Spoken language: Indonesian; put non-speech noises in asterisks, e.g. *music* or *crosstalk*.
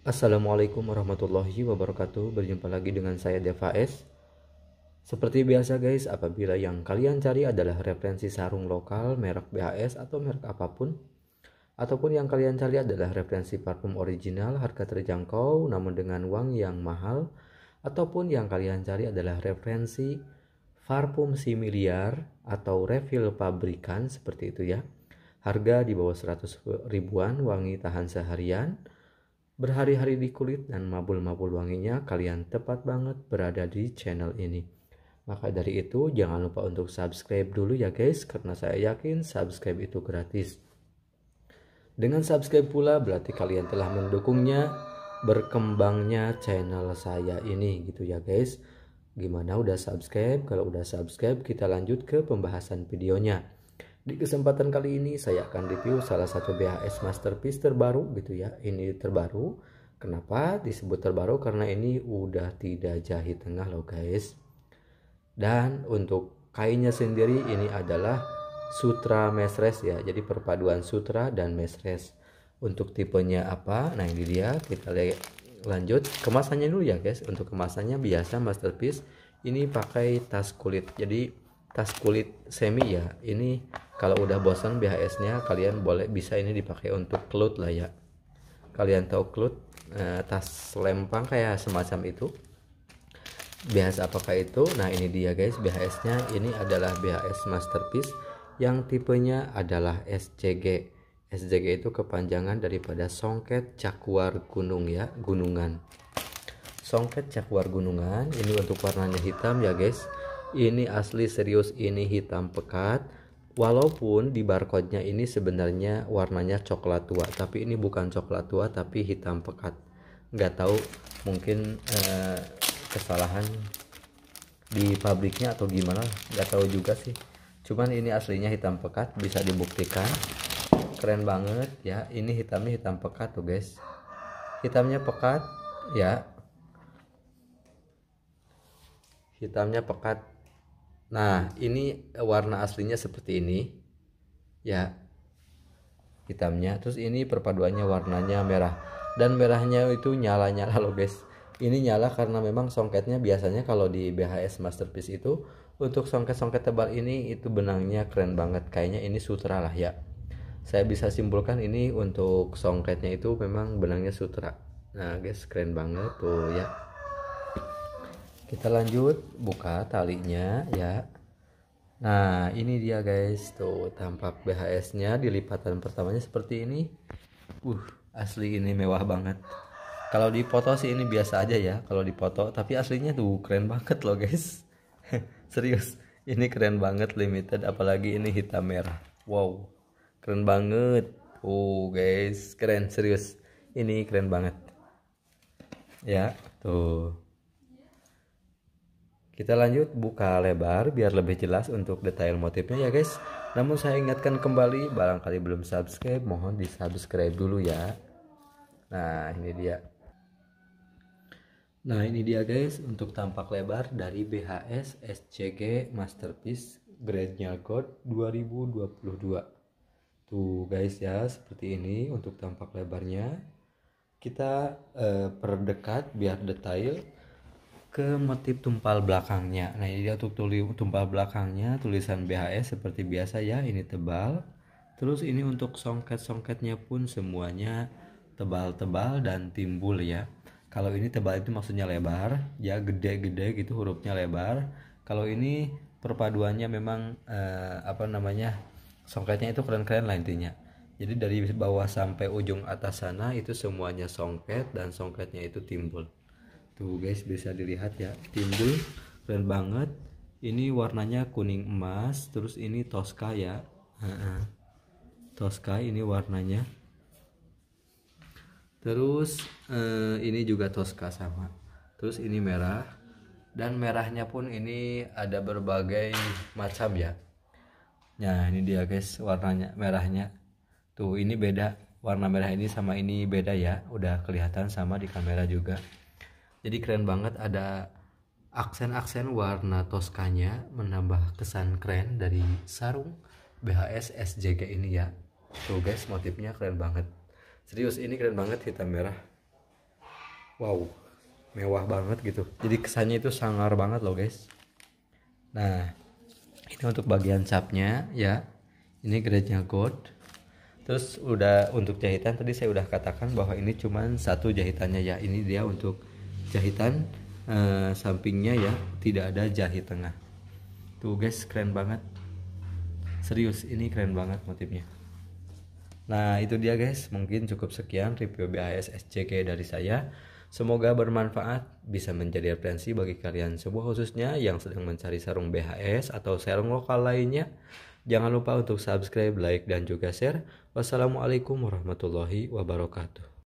Assalamualaikum warahmatullahi wabarakatuh Berjumpa lagi dengan saya Deva S Seperti biasa guys Apabila yang kalian cari adalah referensi sarung lokal Merek BHS atau merek apapun Ataupun yang kalian cari adalah referensi parfum original Harga terjangkau namun dengan uang yang mahal Ataupun yang kalian cari adalah referensi parfum similiar atau refill pabrikan seperti itu ya Harga di bawah 100 ribuan, wangi tahan seharian, berhari-hari di kulit dan mabul-mabul wanginya, kalian tepat banget berada di channel ini. Maka dari itu, jangan lupa untuk subscribe dulu ya guys, karena saya yakin subscribe itu gratis. Dengan subscribe pula, berarti kalian telah mendukungnya berkembangnya channel saya ini gitu ya guys. Gimana udah subscribe? Kalau udah subscribe, kita lanjut ke pembahasan videonya. Di kesempatan kali ini saya akan review salah satu BHS masterpiece terbaru gitu ya. Ini terbaru. Kenapa disebut terbaru? Karena ini udah tidak jahit tengah loh guys. Dan untuk kainnya sendiri ini adalah sutra mesres ya. Jadi perpaduan sutra dan mesres. Untuk tipenya apa? Nah ini dia kita lihat lanjut kemasannya dulu ya guys. Untuk kemasannya biasa masterpiece ini pakai tas kulit. Jadi tas kulit semi ya ini kalau udah bosan BHS nya kalian boleh bisa ini dipakai untuk klut lah ya kalian tahu klut eh, tas lempang kayak semacam itu BHS apakah itu nah ini dia guys BHS nya ini adalah BHS masterpiece yang tipenya adalah SCG SCG itu kepanjangan daripada songket cakwar gunung ya gunungan songket cakwar gunungan ini untuk warnanya hitam ya guys ini asli serius ini hitam pekat walaupun di barcode-nya ini sebenarnya warnanya coklat tua tapi ini bukan coklat tua tapi hitam pekat nggak tahu mungkin eh, kesalahan di pabriknya atau gimana nggak tahu juga sih cuman ini aslinya hitam pekat bisa dibuktikan keren banget ya ini hitamnya hitam pekat tuh guys hitamnya pekat ya hitamnya pekat Nah, ini eh, warna aslinya seperti ini. Ya. Hitamnya. Terus ini perpaduannya warnanya merah. Dan merahnya itu nyala-nyala loh, guys. Ini nyala karena memang songketnya biasanya kalau di BHS Masterpiece itu untuk songket-songket tebal ini itu benangnya keren banget. Kayaknya ini sutra lah ya. Saya bisa simpulkan ini untuk songketnya itu memang benangnya sutra. Nah, guys, keren banget tuh ya kita lanjut buka talinya ya nah ini dia guys tuh tampak BHS nya di lipatan pertamanya seperti ini uh asli ini mewah banget kalau dipoto sih ini biasa aja ya kalau dipoto tapi aslinya tuh keren banget loh guys *laughs* serius ini keren banget limited apalagi ini hitam merah wow keren banget oh guys keren serius ini keren banget ya tuh kita lanjut buka lebar biar lebih jelas untuk detail motifnya ya guys. Namun saya ingatkan kembali barangkali belum subscribe mohon di subscribe dulu ya. Nah ini dia. Nah ini dia guys untuk tampak lebar dari BHS SCG Masterpiece Grade Grade-nya God 2022. Tuh guys ya seperti ini untuk tampak lebarnya. Kita eh, perdekat biar detail ke motif tumpal belakangnya. Nah, ini dia untuk tumpal belakangnya tulisan BHS seperti biasa ya, ini tebal. Terus ini untuk songket-songketnya pun semuanya tebal-tebal dan timbul ya. Kalau ini tebal itu maksudnya lebar, ya gede-gede gitu hurufnya lebar. Kalau ini perpaduannya memang eh, apa namanya? songketnya itu keren-keren lah intinya. Jadi dari bawah sampai ujung atas sana itu semuanya songket dan songketnya itu timbul tuh guys bisa dilihat ya timbul keren banget ini warnanya kuning emas terus ini Tosca ya Tosca ini warnanya terus eh, ini juga Tosca sama terus ini merah dan merahnya pun ini ada berbagai macam ya nah ini dia guys warnanya merahnya tuh ini beda warna merah ini sama ini beda ya udah kelihatan sama di kamera juga jadi keren banget ada aksen-aksen warna toskanya menambah kesan keren dari sarung BHS SJG ini ya tuh guys motifnya keren banget serius ini keren banget hitam merah wow mewah banget gitu jadi kesannya itu sangar banget loh guys nah ini untuk bagian capnya ya ini gradenya gold terus udah untuk jahitan tadi saya udah katakan bahwa ini cuman satu jahitannya ya ini dia untuk jahitan uh, sampingnya ya tidak ada jahit tengah tuh guys keren banget serius ini keren banget motifnya nah itu dia guys mungkin cukup sekian review BHS SCK dari saya Semoga bermanfaat, bisa menjadi referensi bagi kalian semua khususnya yang sedang mencari sarung BHS atau sarung lokal lainnya. Jangan lupa untuk subscribe, like, dan juga share. Wassalamualaikum warahmatullahi wabarakatuh.